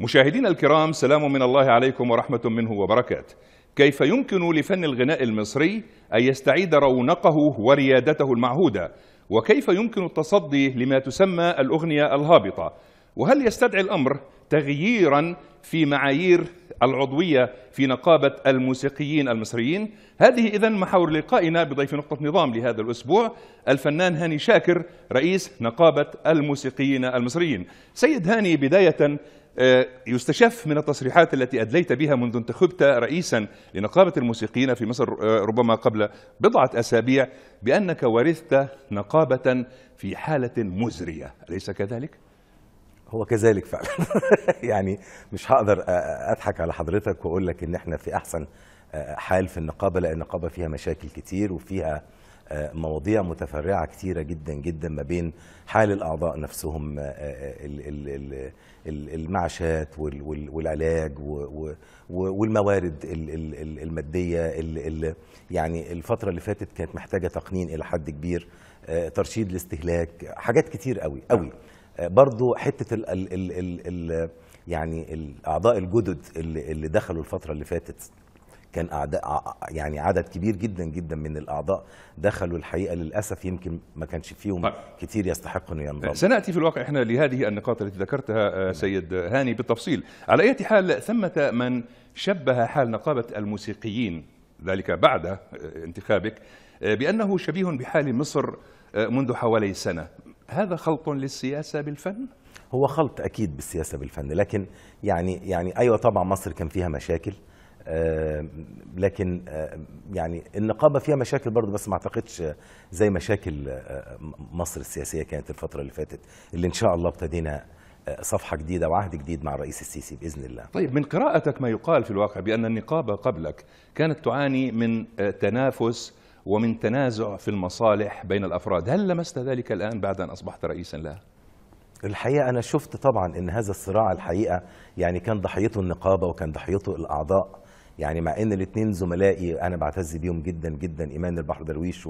مشاهدينا الكرام سلام من الله عليكم ورحمة منه وبركاته كيف يمكن لفن الغناء المصري أن يستعيد رونقه وريادته المعهودة وكيف يمكن التصدي لما تسمى الأغنية الهابطة وهل يستدعي الأمر تغييرا في معايير العضوية في نقابة الموسيقيين المصريين هذه إذا محاور لقائنا بضيف نقطة نظام لهذا الأسبوع الفنان هاني شاكر رئيس نقابة الموسيقيين المصريين سيد هاني بداية آه، يستشف من التصريحات التي أدليت بها منذ انتخبت رئيسا لنقابة الموسيقيين في مصر آه، ربما قبل بضعة أسابيع بأنك ورثت نقابة في حالة مزرية أليس كذلك؟ هو كذلك فعلا يعني مش هقدر اضحك على حضرتك واقول لك ان احنا في احسن حال في النقابه لان النقابه فيها مشاكل كتير وفيها مواضيع متفرعه كتيره جدا جدا ما بين حال الاعضاء نفسهم المعاشات والعلاج والموارد الماديه يعني الفتره اللي فاتت كانت محتاجه تقنين الى حد كبير ترشيد الاستهلاك حاجات كتير قوي قوي برضو حته ال ال ال ال الـ يعني الاعضاء الجدد اللي, اللي دخلوا الفتره اللي فاتت كان أعداء يعني عدد كبير جدا جدا من الاعضاء دخلوا الحقيقه للاسف يمكن ما كانش فيهم طيب. كتير يستحق انه ينضم. سناتي في الواقع احنا لهذه النقاط التي ذكرتها آه، نعم. سيد هاني بالتفصيل، على اي حال ثمه من شبه حال نقابه الموسيقيين ذلك بعد آه، انتخابك آه، بانه شبيه بحال مصر منذ حوالي سنه هذا خلط للسياسة بالفن؟ هو خلط أكيد بالسياسة بالفن لكن يعني يعني أيوة طبعا مصر كان فيها مشاكل آه، لكن آه، يعني النقابه فيها مشاكل برضه بس ما اعتقدش زي مشاكل آه، مصر السياسيه كانت الفتره اللي فاتت اللي ان شاء الله ابتدينا صفحه جديده وعهد جديد مع الرئيس السيسي باذن الله. طيب من قراءتك ما يقال في الواقع بان النقابه قبلك كانت تعاني من تنافس ومن تنازع في المصالح بين الأفراد هل لمست ذلك الآن بعد أن أصبحت رئيسا لها؟ الحقيقة أنا شفت طبعا أن هذا الصراع الحقيقة يعني كان ضحيته النقابة وكان ضحيته الأعضاء يعني مع ان الاثنين زملائي انا بعتز بيهم جدا جدا ايمان البحر درويش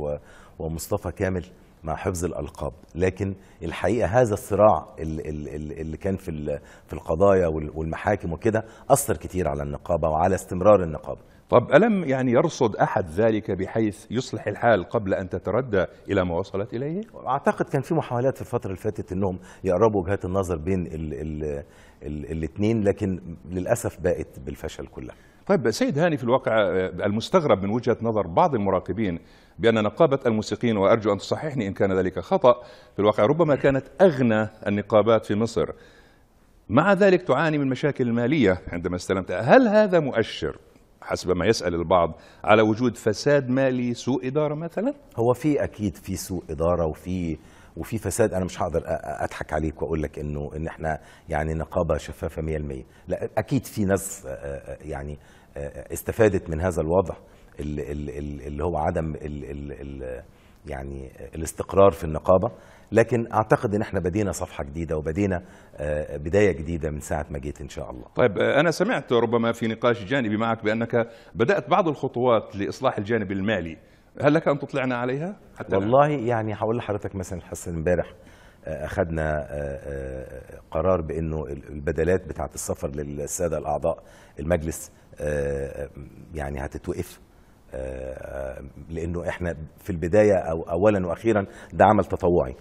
ومصطفى كامل مع حفظ الالقاب لكن الحقيقه هذا الصراع اللي كان في في القضايا والمحاكم وكده اثر كتير على النقابه وعلى استمرار النقابه طب ألم يعني يرصد أحد ذلك بحيث يصلح الحال قبل أن تتردى إلى ما وصلت إليه؟ أعتقد كان في محاولات في الفترة اللي فاتت أنهم يقربوا وجهات النظر بين الاثنين لكن للأسف باءت بالفشل كلها طيب سيد هاني في الواقع آه، المستغرب من وجهة نظر بعض المراقبين بأن نقابة الموسيقيين وأرجو أن تصححني إن كان ذلك خطأ في الواقع ربما كانت أغنى النقابات في مصر مع ذلك تعاني من مشاكل مالية عندما استلمتها هل هذا مؤشر حسب ما يسأل البعض على وجود فساد مالي سوء إدارة مثلا هو في أكيد في سوء إدارة وفي وفي فساد انا مش هقدر اضحك عليك واقول لك انه ان احنا يعني نقابه شفافه 100% لا اكيد في ناس يعني استفادت من هذا الوضع اللي هو عدم ال يعني الاستقرار في النقابه لكن اعتقد ان احنا بدينا صفحه جديده وبدينا آه، بدايه جديده من ساعه ما جيت ان شاء الله. طيب آه، انا سمعت ربما في نقاش جانبي معك بانك بدات بعض الخطوات لاصلاح الجانب المالي، هل لك ان تطلعنا عليها؟ حتى والله يعني هقول لحضرتك مثلا الحسن امبارح آه، اخذنا قرار بانه البدلات بتاعه السفر للساده الاعضاء المجلس يعني هتتوقف آه، لانه احنا في البدايه او اولا واخيرا ده عمل تطوعي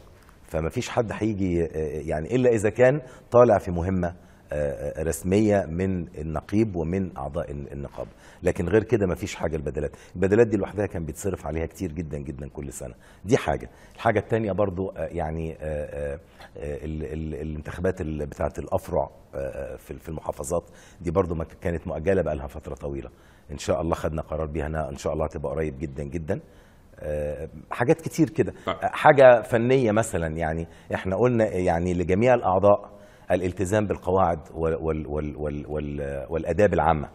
فما فيش حد هيجي آه، يعني الا اذا كان طالع في مهمه آه، رسميه من النقيب ومن اعضاء النقابه لكن غير كده ما فيش حاجه البدلات البدلات دي لوحدها كان بيتصرف عليها كتير جدا جدا كل سنه دي حاجه الحاجه الثانيه برضو يعني الانتخابات بتاعه الافرع في المحافظات دي برضو كانت مؤجله بقى لها فتره طويله ان شاء الله خدنا قرار بيها انها ان شاء الله هتبقى قريب جدا جدا آه، حاجات كتير كده آه، حاجه فنيه مثلا يعني احنا قلنا يعني لجميع الاعضاء الالتزام بالقواعد وال وال وال وال والاداب العامه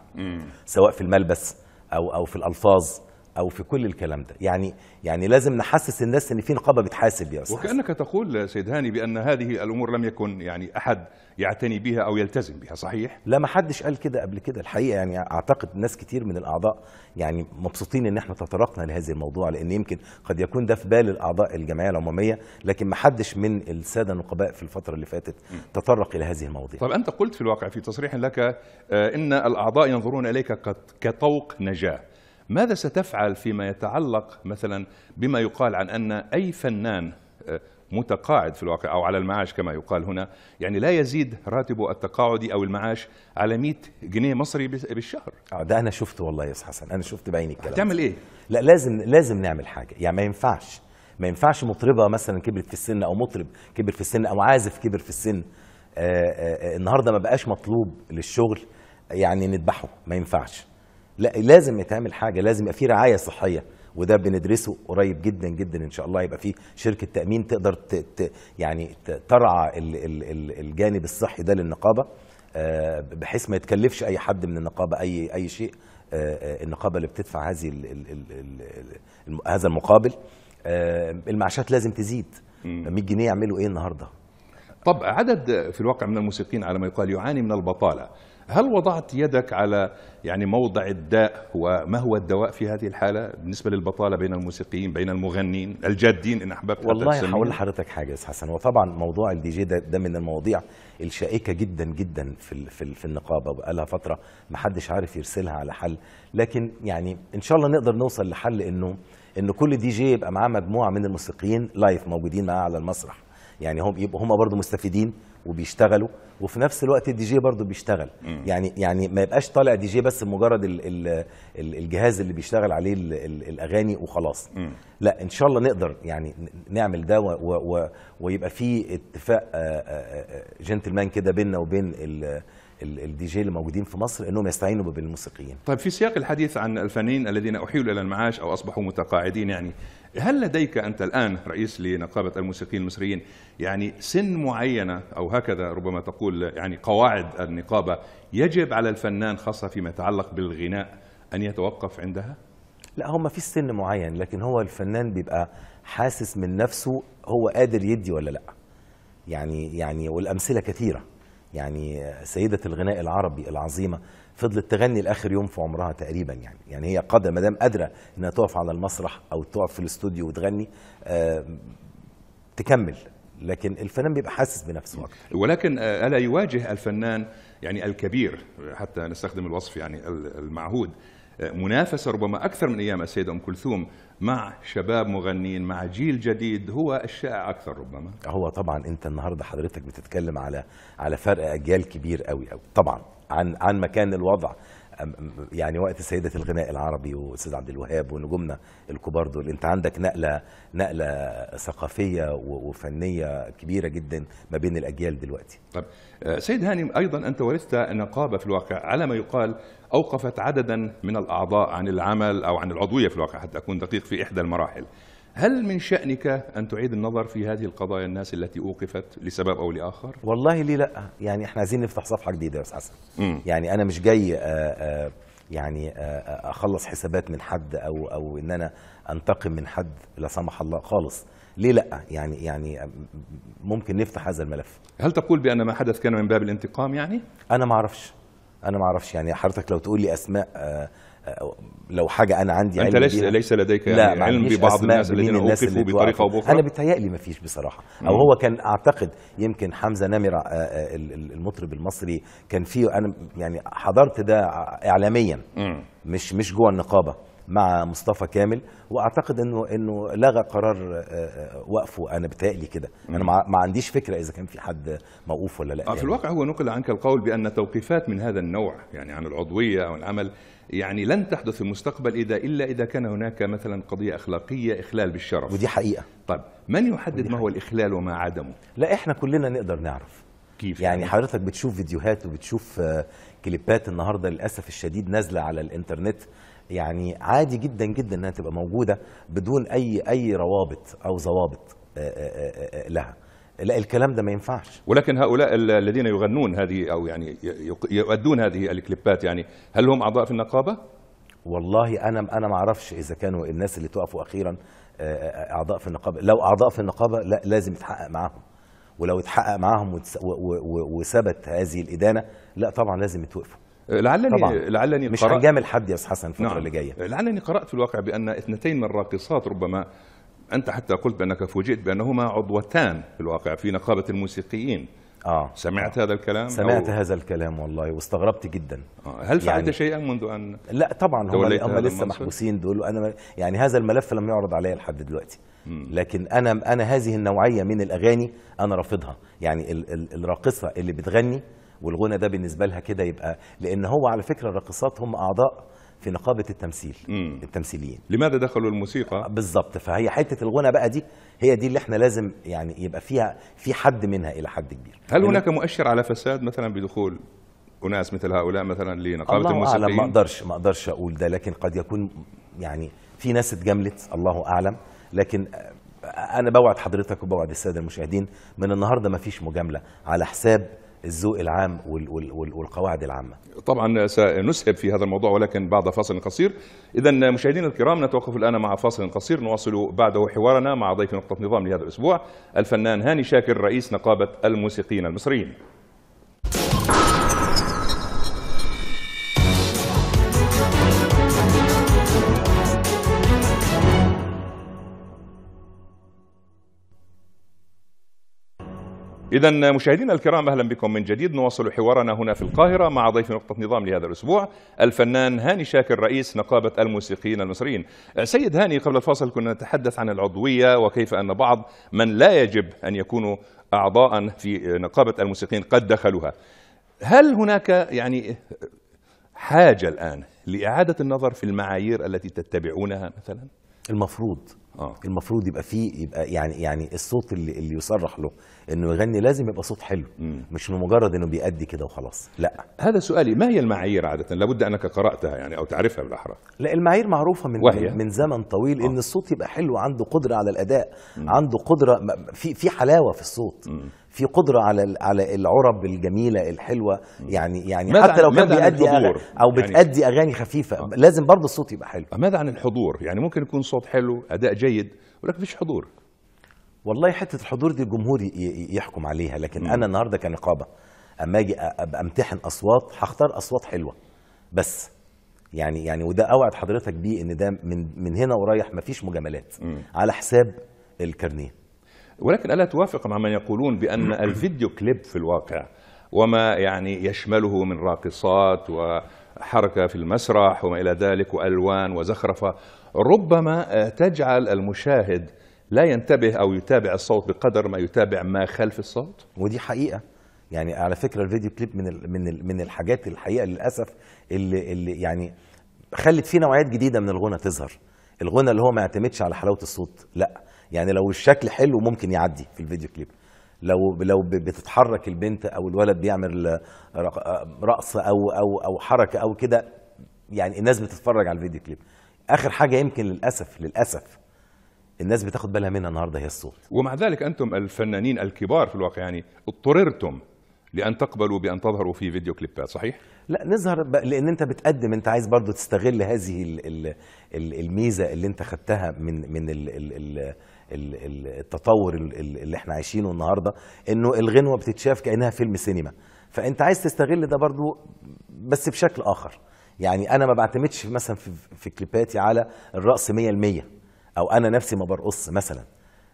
سواء في الملبس او او في الالفاظ او في كل الكلام ده يعني يعني لازم نحسس الناس ان في نقابه بتحاسب يا استاذ وكانك تقول سيد هاني بان هذه الامور لم يكن يعني احد يعتني بها او يلتزم بها صحيح لا ما حدش قال كده قبل كده الحقيقه يعني اعتقد ناس كتير من الاعضاء يعني مبسوطين ان احنا تطرقنا لهذا الموضوع لان يمكن قد يكون ده في بال الاعضاء الجمعيه العموميه لكن ما حدش من الساده النقباء في الفتره اللي فاتت تطرق الى هذه المواضيع طب انت قلت في الواقع في تصريح لك آه، ان الاعضاء ينظرون اليك كطوق نجاه ماذا ستفعل فيما يتعلق مثلا بما يقال عن أن أي فنان آه، متقاعد في الواقع أو على المعاش كما يقال هنا يعني لا يزيد راتبه التقاعدي أو المعاش على 100 جنيه مصري بالشهر آه ده أنا شفته والله يا حسن أنا شفت بعيني الكلام هتعمل إيه؟ لا لازم لازم نعمل حاجة يعني ما ينفعش ما ينفعش مطربة مثلا كبرت في السن أو مطرب كبر في السن أو عازف كبر في السن آآ آه، آآ آه، النهاردة ما بقاش مطلوب للشغل يعني نذبحه ما ينفعش لا لازم يتعمل حاجه لازم يبقى في رعايه صحيه وده بندرسه قريب جدا جدا ان شاء الله يبقى في شركه تامين تقدر ت ت يعني ترعى ال ال ال الجانب الصحي ده للنقابه آه، بحيث ما يتكلفش اي حد من النقابه اي اي شيء آه، آه، النقابه اللي بتدفع هذه هذا المقابل المعاشات لازم تزيد 100 جنيه يعملوا ايه النهارده؟ طب عدد في الواقع من الموسيقيين على ما يقال يعاني من البطاله هل وضعت يدك على يعني موضع الداء وما هو الدواء في هذه الحالة بالنسبة للبطالة بين الموسيقيين بين المغنين الجادين إن أحببت والله هقول لحضرتك حاجة يا حسن وطبعا موضوع الدي جي ده, ده من المواضيع الشائكة جدا جدا في في, في النقابة بقالها فترة ما حدش عارف يرسلها على حل لكن يعني إن شاء الله نقدر نوصل لحل إنه إن كل دي جي يبقى معاه مجموعة من الموسيقيين لايف موجودين معاه على المسرح يعني هم يبقوا هم برضه مستفيدين وبيشتغلوا وفي نفس الوقت الدي جي برضه بيشتغل مم. يعني يعني ما يبقاش طالع دي جي بس مجرد الـ الـ الجهاز اللي بيشتغل عليه الـ الـ الاغاني وخلاص مم. لا ان شاء الله نقدر يعني نعمل ده ويبقى في اتفاق جنتلمان كده بيننا وبين الـ الدي جي اللي موجودين في مصر انهم يستعينوا بالموسيقيين. طيب في سياق الحديث عن الفنانين الذين احيلوا الى المعاش او اصبحوا متقاعدين يعني هل لديك أنت الآن رئيس لنقابة الموسيقيين المصريين يعني سن معينة أو هكذا ربما تقول يعني قواعد النقابة يجب على الفنان خاصة فيما يتعلق بالغناء أن يتوقف عندها؟ لا هو ما فيش سن معين لكن هو الفنان بيبقى حاسس من نفسه هو قادر يدي ولا لا يعني يعني والأمثلة كثيرة يعني سيدة الغناء العربي العظيمة فضلت تغني لاخر يوم في عمرها تقريبا يعني يعني هي قادره ما دام قادره انها تقف على المسرح او تقف في الاستوديو وتغني آه تكمل لكن الفنان بيبقى حاسس بنفسه أكتر. ولكن آه، الا يواجه الفنان يعني الكبير حتى نستخدم الوصف يعني المعهود آه، منافسه ربما اكثر من ايام السيده ام كلثوم مع شباب مغنيين مع جيل جديد هو الشائع اكثر ربما هو طبعا انت النهارده حضرتك بتتكلم على على فرق اجيال كبير قوي قوي طبعا عن عن مكان الوضع يعني وقت سيدة الغناء العربي والاستاذ عبد الوهاب ونجومنا الكبار دول انت عندك نقله نقله ثقافيه وفنيه كبيره جدا ما بين الاجيال دلوقتي طب آه، سيد هاني ايضا انت ورثت نقابه في الواقع على ما يقال أوقفت عددا من الأعضاء عن العمل أو عن العضوية في الواقع حتى أكون دقيق في إحدى المراحل هل من شأنك أن تعيد النظر في هذه القضايا الناس التي أوقفت لسبب أو لآخر؟ والله ليه لا يعني احنا عايزين نفتح صفحة جديدة يا أستاذ حسن يعني أنا مش جاي آآ آه، آآ آه، يعني آآ آه، أخلص حسابات من حد أو أو إن أنا أنتقم من حد لا سمح الله خالص ليه لا يعني يعني ممكن نفتح هذا الملف هل تقول بأن ما حدث كان من باب الانتقام يعني؟ أنا ما أعرفش انا ما اعرفش يعني حضرتك لو تقول لي اسماء آه، آه، لو حاجه انا عندي انت علم ليس ليس لديك يعني علم ببعض الناس الذين اوقفوا بطريقه او باخرى انا بيتهيألي ما فيش بصراحه او مم. هو كان اعتقد يمكن حمزه نمره آه، المطرب المصري كان فيه انا يعني حضرت ده اعلاميا مم. مش مش جوه النقابه مع مصطفى كامل واعتقد انه انه لغى قرار آه، آه، وقفه انا بتهيألي كده انا ما عنديش فكره اذا كان في حد موقوف ولا لا آه، يعني. في الواقع هو نقل عنك القول بان توقيفات من هذا النوع يعني عن العضويه او العمل يعني لن تحدث في المستقبل اذا الا اذا كان هناك مثلا قضيه اخلاقيه اخلال بالشرف ودي حقيقه طيب من يحدد ما هو الاخلال وما عدمه لا احنا كلنا نقدر نعرف كيف يعني, يعني؟ حضرتك بتشوف فيديوهات وبتشوف كليبات النهارده للاسف الشديد نازله على الانترنت يعني عادي جدا جدا انها تبقى موجوده بدون اي اي روابط او ضوابط آه، آه، آه، لها لا الكلام ده ما ينفعش ولكن هؤلاء الذين يغنون هذه او يعني يؤدون هذه الكليبات يعني هل هم اعضاء في النقابه والله انا انا ما اعرفش اذا كانوا الناس اللي توقفوا اخيرا اعضاء في النقابه لو اعضاء في النقابه لا لازم يتحقق معاهم ولو اتحقق معاهم وثبت هذه الادانه لا طبعا لازم يتوقفوا لعلني طبعا. لعلني مش قرأ... هنجامل حد يا استاذ حسن الفتره نعم. اللي جايه لعلني قرات في الواقع بان اثنتين من الراقصات ربما انت حتى قلت بانك فوجئت بانهما عضوتان في الواقع في نقابه الموسيقيين آه. سمعت آه. هذا الكلام سمعت أو... هذا الكلام والله واستغربت جدا آه. هل فعلت يعني... شيئا منذ ان لا طبعا هم هم لسه محبوسين دول وانا يعني هذا الملف لم يعرض عليا لحد دلوقتي م. لكن انا انا هذه النوعيه من الاغاني انا رافضها يعني ال... ال... الراقصه اللي بتغني والغنى ده بالنسبه لها كده يبقى لان هو على فكره الراقصات هم اعضاء في نقابه التمثيل مم. التمثيليين لماذا دخلوا الموسيقى آه، بالظبط فهي حته الغنى بقى دي هي دي اللي احنا لازم يعني يبقى فيها في حد منها الى حد كبير هل هناك مؤشر على فساد مثلا بدخول اناس مثل هؤلاء مثلا لنقابه الله الموسيقيين اعلم ما اقدرش ما اقدرش اقول ده لكن قد يكون يعني في ناس اتجملت الله اعلم لكن آه، انا بوعد حضرتك وبوعد الساده المشاهدين من النهارده ما فيش مجامله على حساب الذوق العام والقواعد العامه. طبعا سنسهب في هذا الموضوع ولكن بعد فاصل قصير. اذا مشاهدينا الكرام نتوقف الان مع فاصل قصير نواصل بعده حوارنا مع ضيف نقطه نظام لهذا الاسبوع الفنان هاني شاكر رئيس نقابه الموسيقيين المصريين. إذا مشاهدينا الكرام أهلا بكم من جديد نواصل حوارنا هنا في القاهرة مع ضيف نقطة نظام لهذا الأسبوع الفنان هاني شاكر رئيس نقابة الموسيقيين المصريين سيد هاني قبل الفاصل كنا نتحدث عن العضوية وكيف أن بعض من لا يجب أن يكونوا أعضاء في نقابة الموسيقيين قد دخلوها هل هناك يعني حاجة الآن لإعادة النظر في المعايير التي تتبعونها مثلا؟ المفروض آه. المفروض يبقى فيه يبقى يعني يعني الصوت اللي, اللي يصرح له انه يغني لازم يبقى صوت حلو مم. مش مجرد انه بيأدي كده وخلاص لا هذا سؤالي ما هي المعايير عاده لابد انك قراتها يعني او تعرفها بالاحرى لا المعايير معروفه من وهي. من زمن طويل آه. ان الصوت يبقى حلو عنده قدره على الاداء مم. عنده قدره في في حلاوه في الصوت مم. في قدره على على العرب الجميله الحلوه يعني يعني حتى لو كان بيأدي او يعني بتأدي اغاني خفيفه آه. لازم برضه الصوت يبقى حلو آه، ماذا عن الحضور يعني ممكن يكون صوت حلو اداء جيد ولكن فيش حضور والله حته الحضور دي الجمهور يحكم عليها لكن م. انا النهارده كنقابه اما اجي امتحن اصوات هختار اصوات حلوه بس يعني يعني وده اوعد حضرتك بيه ان ده من من هنا ورايح مفيش مجاملات م. على حساب الكارنيه ولكن الا توافق مع من يقولون بان الفيديو كليب في الواقع وما يعني يشمله من راقصات و حركة في المسرح وما إلى ذلك وألوان وزخرفة ربما تجعل المشاهد لا ينتبه أو يتابع الصوت بقدر ما يتابع ما خلف الصوت ودي حقيقة يعني على فكرة الفيديو كليب من من من الحاجات الحقيقة للأسف اللي, اللي يعني خلت فيه نوعيات جديدة من الغنى تظهر الغنى اللي هو ما يعتمدش على حلاوة الصوت لا يعني لو الشكل حلو ممكن يعدي في الفيديو كليب لو لو بتتحرك البنت او الولد بيعمل رقص او او او حركه او كده يعني الناس بتتفرج على الفيديو كليب اخر حاجه يمكن للاسف للاسف الناس بتاخد بالها منها النهارده هي الصوت ومع ذلك انتم الفنانين الكبار في الواقع يعني اضطررتم لان تقبلوا بان تظهروا في فيديو كليبات صحيح لا نظهر لان انت بتقدم انت عايز برضو تستغل هذه الميزه اللي انت خدتها من من التطور اللي احنا عايشينه النهارده انه الغنوه بتتشاف كانها فيلم سينما فانت عايز تستغل ده برضو بس بشكل اخر يعني انا ما بعتمدش مثلا في, في كليباتي على الرقص 100% او انا نفسي ما برقص مثلا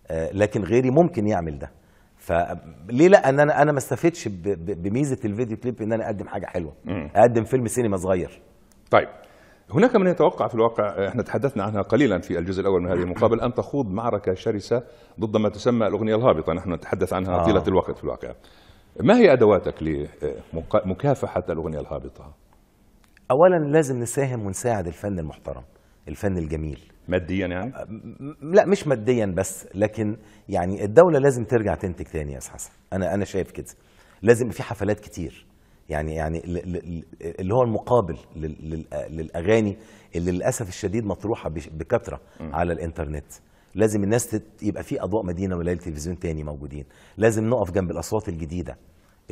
آه، لكن غيري ممكن يعمل ده فليه لا ان انا انا ما استفدتش بميزه الفيديو كليب ان انا اقدم حاجه حلوه اقدم فيلم سينما صغير طيب هناك من يتوقع في الواقع احنا تحدثنا عنها قليلا في الجزء الاول من هذه المقابله ان تخوض معركه شرسه ضد ما تسمى الاغنيه الهابطه نحن نتحدث عنها آه. طيله الوقت في الواقع ما هي ادواتك لمكافحه الاغنيه الهابطه اولا لازم نساهم ونساعد الفن المحترم الفن الجميل ماديا يعني لا مش ماديا بس لكن يعني الدوله لازم ترجع تنتج تاني يا حسن انا انا شايف كده لازم في حفلات كتير يعني يعني اللي هو المقابل للاغاني اللي للاسف الشديد مطروحه بكثره على الانترنت لازم الناس يبقى في اضواء مدينه ولا تلفزيون تاني موجودين لازم نقف جنب الاصوات الجديده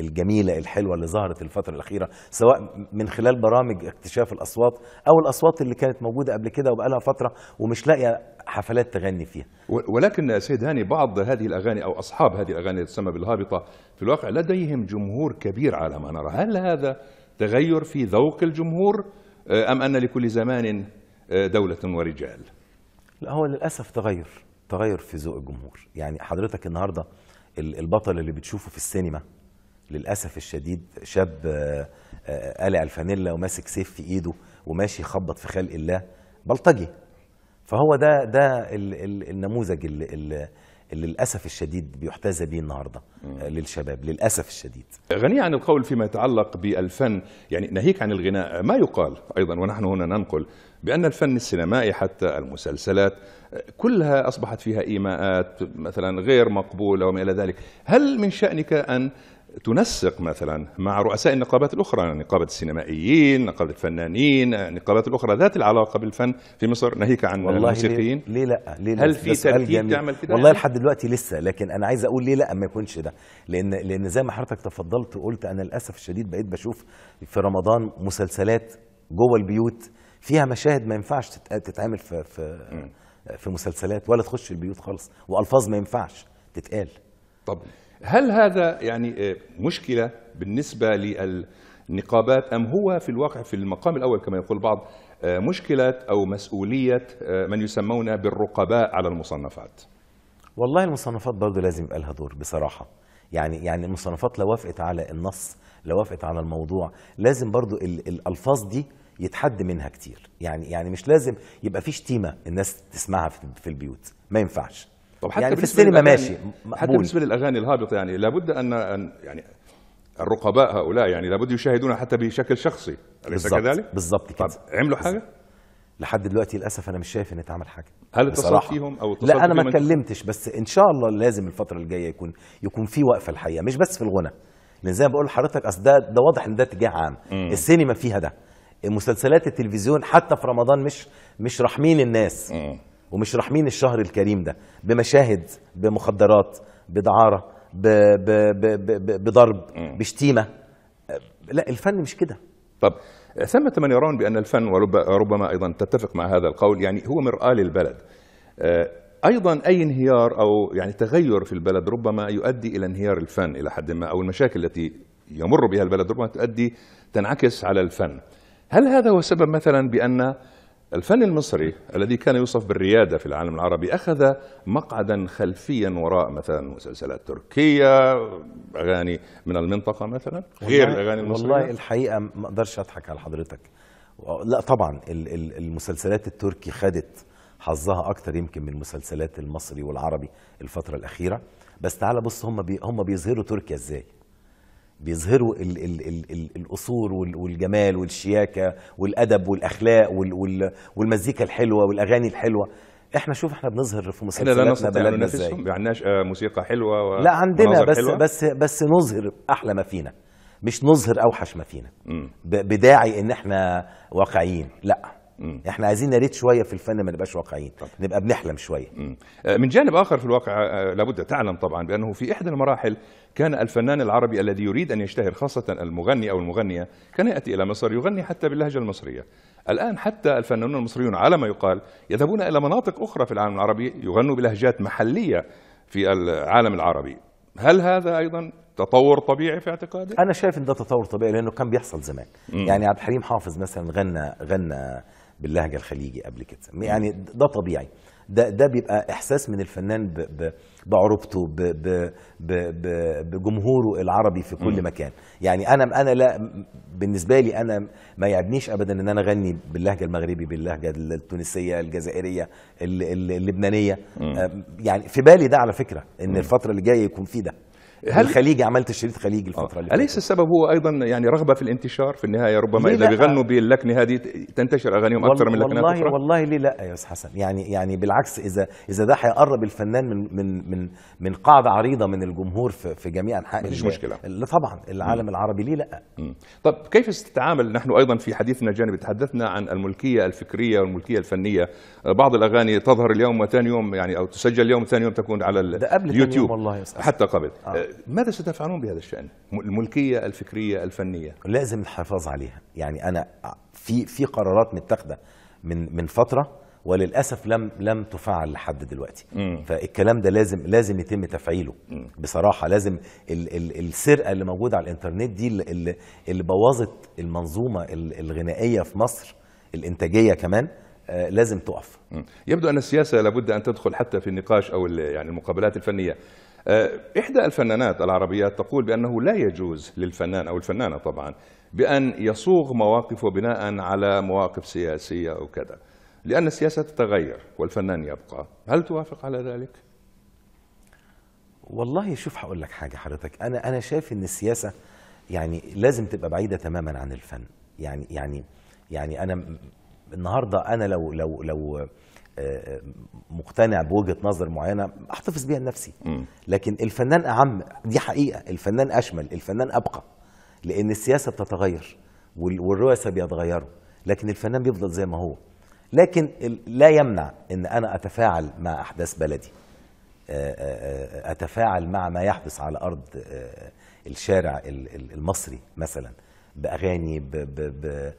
الجميلة الحلوة اللي ظهرت الفترة الأخيرة سواء من خلال برامج اكتشاف الأصوات أو الأصوات اللي كانت موجودة قبل كده وبقالها فترة ومش لاقية حفلات تغني فيها ولكن سيد هاني بعض هذه الأغاني أو أصحاب هذه الأغاني تسمى بالهابطة في الواقع لديهم جمهور كبير على ما نرى هل هذا تغير في ذوق الجمهور آه، أم أن لكل زمان آه، دولة ورجال لا هو للأسف تغير تغير في ذوق الجمهور يعني حضرتك النهاردة البطل اللي بتشوفه في السينما للأسف الشديد شاب آه، آه، قالع الفانيلا وماسك سيف في إيده وماشي يخبط في خلق الله بلطجي فهو ده ده النموذج اللي اللي للاسف الشديد بيحتذى بيه النهارده آه، للشباب للاسف الشديد. غني عن القول فيما يتعلق بالفن، يعني ناهيك عن الغناء، ما يقال ايضا ونحن هنا ننقل بان الفن السينمائي حتى المسلسلات كلها اصبحت فيها ايماءات مثلا غير مقبوله وما الى ذلك، هل من شانك ان تنسق مثلا مع رؤساء النقابات الأخرى نقابة السينمائيين نقابة الفنانين النقابات الأخرى ذات العلاقة بالفن في مصر ناهيك عن والله الموسيقيين ليه, ليه لا ليه هل في ترتيب تعمل كده والله لحد دلوقتي لسه لكن أنا عايز أقول ليه لا ما يكونش ده لأن لأن زي ما حضرتك تفضلت وقلت أنا للأسف الشديد بقيت بشوف في رمضان مسلسلات جوه البيوت فيها مشاهد ما ينفعش تتعمل في في في مسلسلات ولا تخش البيوت خالص والفاظ ما ينفعش تتقال طب هل هذا يعني آه، مشكلة بالنسبة للنقابات أم هو في الواقع في المقام الأول كما يقول البعض آه، مشكلة أو مسؤولية آه، من يسمون بالرقباء على المصنفات والله المصنفات برضه لازم يبقى لها دور بصراحة يعني يعني المصنفات لو وافقت على النص لو وافقت على الموضوع لازم برضه الألفاظ دي يتحد منها كتير يعني يعني مش لازم يبقى في شتيمة الناس تسمعها في البيوت ما ينفعش طب حتى يعني في السينما ماشي حتى بالنسبه للاغاني الهابطه يعني لابد ان يعني الرقباء هؤلاء يعني لابد يشاهدونها حتى بشكل شخصي اليس كذلك؟ بالظبط كده طب عملوا حاجه؟ لحد دلوقتي للاسف انا مش شايف ان اتعمل حاجه هل اتصلت فيهم او اتصلت لا انا ما اتكلمتش بس ان شاء الله لازم الفتره الجايه يكون يكون في وقفه الحقيقه مش بس في الغنى لان زي ما بقول لحضرتك اصل ده ده واضح ان ده اتجاه عام السينما فيها ده مسلسلات التلفزيون حتى في رمضان مش مش راحمين الناس مم. ومش راحمين الشهر الكريم ده بمشاهد بمخدرات بدعاره ب ب ب ب بضرب بشتيمه لا الفن مش كده طب ثمة من يرون بأن الفن وربما أيضا تتفق مع هذا القول يعني هو مرآة للبلد آه، أيضا أي انهيار أو يعني تغير في البلد ربما يؤدي إلى انهيار الفن إلى حد ما أو المشاكل التي يمر بها البلد ربما تؤدي تنعكس على الفن هل هذا هو السبب مثلا بأن الفن المصري الذي كان يوصف بالريادة في العالم العربي أخذ مقعدا خلفيا وراء مثلا مسلسلات تركية أغاني من المنطقة مثلا غير الأغاني المصرية والله الحقيقة ما أقدرش أضحك على حضرتك لا طبعا المسلسلات التركي خدت حظها أكتر يمكن من المسلسلات المصري والعربي الفترة الأخيرة بس تعال بص هم هم بيظهروا تركيا إزاي بيظهروا القصور والجمال والشياكه والادب والاخلاق والمزيكا الحلوه والاغاني الحلوه احنا شوف احنا بنظهر في مسلسلاتنا لا نستطيع ما عندناش آه، موسيقى حلوه و... لا عندنا بس حلوة. بس بس نظهر احلى ما فينا مش نظهر اوحش ما فينا بداعي ان احنا واقعيين لا مم. احنا عايزين يا ريت شويه في الفن ما نبقاش واقعيين نبقى بنحلم شويه مم. آه، من جانب اخر في الواقع آه، آه، لابد تعلم طبعا بانه في احدى المراحل كان الفنان العربي الذي يريد ان يشتهر خاصه المغني او المغنيه كان ياتي الى مصر يغني حتى باللهجه المصريه الان حتى الفنانون المصريون على ما يقال يذهبون الى مناطق اخرى في العالم العربي يغنوا بلهجات محليه في العالم العربي هل هذا ايضا تطور طبيعي في اعتقادك؟ انا شايف ان ده تطور طبيعي لانه كان بيحصل زمان، مم. يعني عبد الحليم حافظ مثلا غنى غنى باللهجه الخليجي قبل كده يعني ده طبيعي ده ده بيبقى احساس من الفنان ب ب بعروبته ب ب ب ب بجمهوره العربي في كل مم. مكان يعني انا انا لا بالنسبه لي انا ما يعجبنيش ابدا ان انا اغني باللهجه المغربي باللهجه التونسيه الجزائريه اللبنانيه يعني في بالي ده على فكره ان مم. الفتره اللي جايه يكون في ده هل الخليج عملت شريط خليج الفتره اللي آه. اليس السبب هو ايضا يعني رغبه في الانتشار في النهايه ربما اذا بيغنوا باللكنه هذه تنتشر اغانيهم اكثر من لكنات والله اخرى والله ليه لا يا استاذ حسن يعني يعني بالعكس اذا اذا ده هيقرب الفنان من من من من قاعده عريضه من الجمهور في, في جميع انحاء مفيش مشكله اللي طبعا العالم م. العربي ليه لا م. طب كيف ستتعامل نحن ايضا في حديثنا الجانبي تحدثنا عن الملكيه الفكريه والملكيه الفنيه آه، بعض الاغاني تظهر اليوم وثاني يوم يعني او تسجل اليوم وثاني يوم تكون على اليوتيوب ده قبل والله يا حتى قبل آه. آه، ماذا ستفعلون بهذا الشأن؟ الملكية الفكرية الفنية لازم الحفاظ عليها يعني أنا في في قرارات متاخدة من من فترة وللأسف لم لم تفعل لحد دلوقتي م. فالكلام ده لازم لازم يتم تفعيله م. بصراحة لازم ال ال السرقة اللي موجودة على الإنترنت دي اللي, اللي بوظت المنظومة الغنائية في مصر الإنتاجية كمان آه، لازم تقف يبدو أن السياسة لابد أن تدخل حتى في النقاش أو يعني المقابلات الفنية آه، إحدى الفنانات العربيات تقول بأنه لا يجوز للفنان أو الفنانة طبعا بأن يصوغ مواقفه بناء على مواقف سياسية أو كذا لأن السياسة تتغير والفنان يبقى هل توافق على ذلك؟ والله شوف هقول لك حاجة حضرتك أنا أنا شايف إن السياسة يعني لازم تبقى بعيدة تماما عن الفن يعني يعني يعني أنا النهارده أنا لو لو لو مقتنع بوجهه نظر معينه احتفظ بيها لنفسي لكن الفنان اعم دي حقيقه الفنان اشمل الفنان ابقى لان السياسه بتتغير والرؤساء بيتغيروا لكن الفنان بيفضل زي ما هو لكن لا يمنع ان انا اتفاعل مع احداث بلدي آه، آه، آه، اتفاعل مع ما يحدث على ارض الشارع المصري مثلا باغاني ب ب ب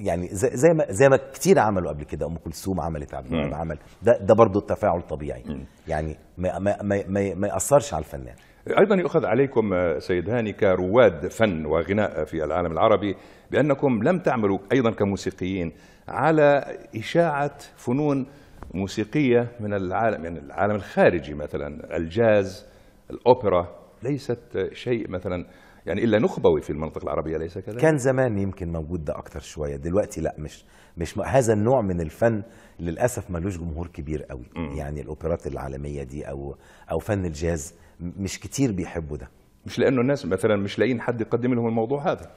يعني زي, زي ما زي ما كتير عملوا قبل كده ام كلثوم عملت عبد الوهاب عمل ده ده برضه تفاعل طبيعي مم. يعني ما ما ما ما ياثرش على الفنان ايضا يؤخذ عليكم سيد هاني كرواد فن وغناء في العالم العربي بانكم لم تعملوا ايضا كموسيقيين على اشاعه فنون موسيقيه من العالم يعني العالم الخارجي مثلا الجاز الاوبرا ليست شيء مثلا يعني الا نخبوي في المنطقه العربيه ليس كذلك كان زمان يمكن موجود ده اكتر شويه دلوقتي لا مش مش هذا النوع من الفن للاسف ملوش جمهور كبير قوي م. يعني الاوبرات العالميه دي او او فن الجاز مش كتير بيحبوا ده مش لانه الناس مثلا مش لاقيين حد يقدم لهم الموضوع هذا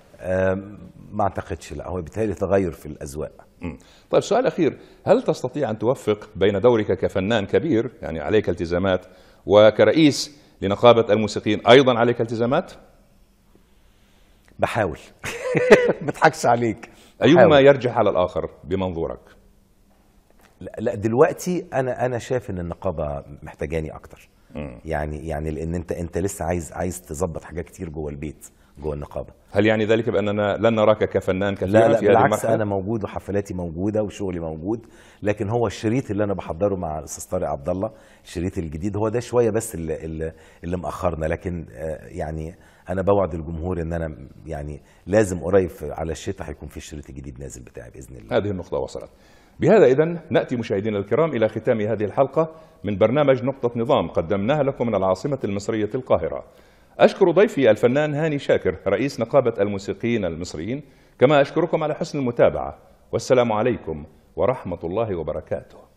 ما اعتقدش لا هو بالتالي تغير في الاذواق طيب سؤال اخير هل تستطيع ان توفق بين دورك كفنان كبير يعني عليك التزامات وكرئيس لنقابه الموسيقيين ايضا عليك التزامات بحاول بضحكش عليك أيهما يرجح على الآخر بمنظورك؟ لا دلوقتي انا انا شايف ان النقابه محتاجاني اكتر يعني يعني لان انت انت لسه عايز عايز تظبط حاجات كتير جوه البيت جوه النقابه هل يعني ذلك باننا لن نراك كفنان كثيرا لا لا في بالعكس انا موجود وحفلاتي موجوده وشغلي موجود لكن هو الشريط اللي انا بحضره مع الاستاذ طارق عبد الله الشريط الجديد هو ده شويه بس اللي, اللي, اللي مأخرنا لكن آه، يعني انا بوعد الجمهور ان انا يعني لازم قريب على الشتاء هيكون في الشريط الجديد نازل بتاعي باذن الله هذه النقطه وصلت بهذا إذا نأتي مشاهدينا الكرام إلى ختام هذه الحلقة من برنامج نقطة نظام قدمناها لكم من العاصمة المصرية القاهرة أشكر ضيفي الفنان هاني شاكر رئيس نقابة الموسيقيين المصريين كما أشكركم على حسن المتابعة والسلام عليكم ورحمة الله وبركاته